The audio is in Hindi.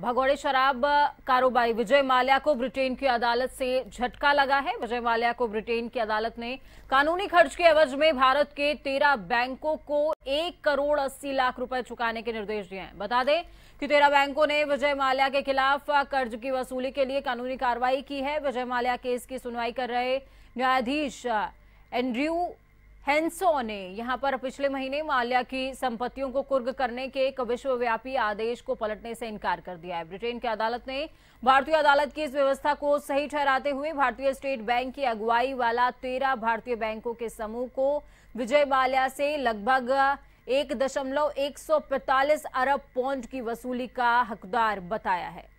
भगोड़े शराब कारोबारी विजय माल्या को ब्रिटेन की अदालत से झटका लगा है विजय माल्या को ब्रिटेन की अदालत ने कानूनी खर्च के एवज में भारत के तेरह बैंकों को एक करोड़ अस्सी लाख रुपए चुकाने के निर्देश दिए हैं बता दें कि तेरह बैंकों ने विजय माल्या के खिलाफ कर्ज की वसूली के लिए कानूनी कार्रवाई की है विजय माल्या केस की सुनवाई कर रहे न्यायाधीश एंड्रयू हेंसो ने यहां पर पिछले महीने माल्या की संपत्तियों को कुर्ग करने के एक विश्वव्यापी आदेश को पलटने से इनकार कर दिया है ब्रिटेन की अदालत ने भारतीय अदालत की इस व्यवस्था को सही ठहराते हुए भारतीय स्टेट बैंक की अगुवाई वाला तेरह भारतीय बैंकों के समूह को विजय माल्या से लगभग एक दशमलव एक सौ पैंतालीस अरब पौंड की वसूली का हकदार बताया है